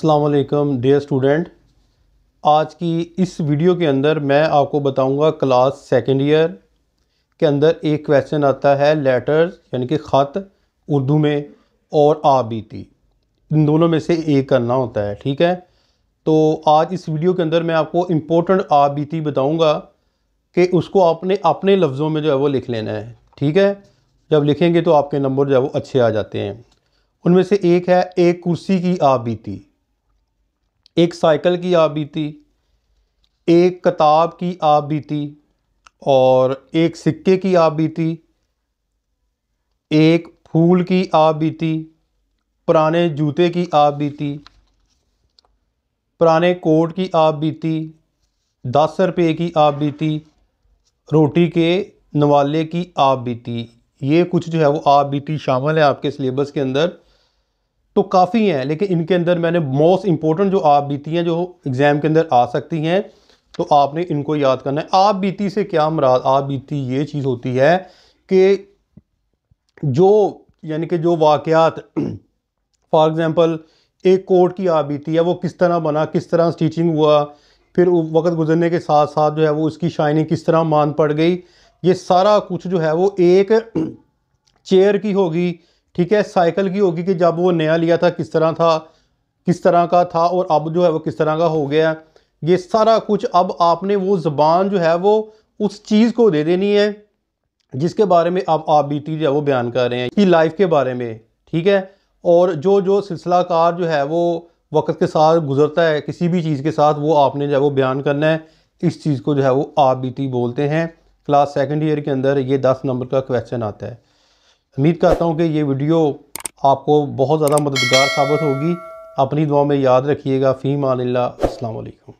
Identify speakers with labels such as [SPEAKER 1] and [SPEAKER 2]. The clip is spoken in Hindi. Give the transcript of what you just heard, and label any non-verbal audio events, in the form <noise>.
[SPEAKER 1] अस्सलाम वालेकुम डियर स्टूडेंट आज की इस वीडियो के अंदर मैं आपको बताऊंगा क्लास सेकंड ईयर के अंदर एक क्वेश्चन आता है लेटर्स यानी कि ख़त उर्दू में और आ बीती इन दोनों में से एक करना होता है ठीक है तो आज इस वीडियो के अंदर मैं आपको इम्पोर्टेंट आ बीती बताऊँगा कि उसको आपने अपने लफ्ज़ों में जो है वो लिख लेना है ठीक है जब लिखेंगे तो आपके नंबर जो है वो अच्छे आ जाते हैं उनमें से एक है एक कुर्सी की आ बीती एक साइकिल की आप बीती एक किताब की आप बीती और एक सिक्के की आप बीती एक फूल की आप बीती पुराने जूते की आप बीती पुराने कोट की आप बीती दस रुपये की आप बीती रोटी के नवाले की आप बीती ये कुछ जो है वो आप बीती शामिल है आपके सिलेबस के अंदर तो काफ़ी हैं लेकिन इनके अंदर मैंने मोस्ट इंपॉर्टेंट जो आप बीती हैं जो एग्ज़ाम के अंदर आ सकती हैं तो आपने इनको याद करना है आप बीती से क्या मराद आप बीती ये चीज़ होती है कि जो यानी कि जो वाक़ात फॉर एग्ज़ाम्पल एक कोर्ट की आप बीती है वो किस तरह बना किस तरह स्टीचिंग हुआ फिर वक्त गुजरने के साथ साथ जो है वो उसकी शाइनिंग किस तरह मान पड़ गई ये सारा कुछ जो है वो एक चेयर <clears throat> की होगी ठीक है साइकिल की होगी कि जब वो नया लिया था किस तरह था किस तरह का था और अब जो है वो किस तरह का हो गया ये सारा कुछ अब आपने वो ज़बान जो है वो उस चीज़ को दे देनी है जिसके बारे में आप आप बीती जो है वो बयान कर रहे हैं कि लाइफ के बारे में ठीक है और जो जो सिलसिलाकार जो है वो वक्त के साथ गुजरता है किसी भी चीज़ के साथ वो आपने जो है वो बयान करना है इस चीज़ को जो है वो आप बीती बोलते हैं क्लास सेकेंड ईयर के अंदर ये दस नंबर का क्वेश्चन आता है उम्मीद करता हूँ कि ये वीडियो आपको बहुत ज़्यादा मददगार साबित होगी अपनी दुआ में याद रखिएगा फ़ीम आनिल्ला असलकम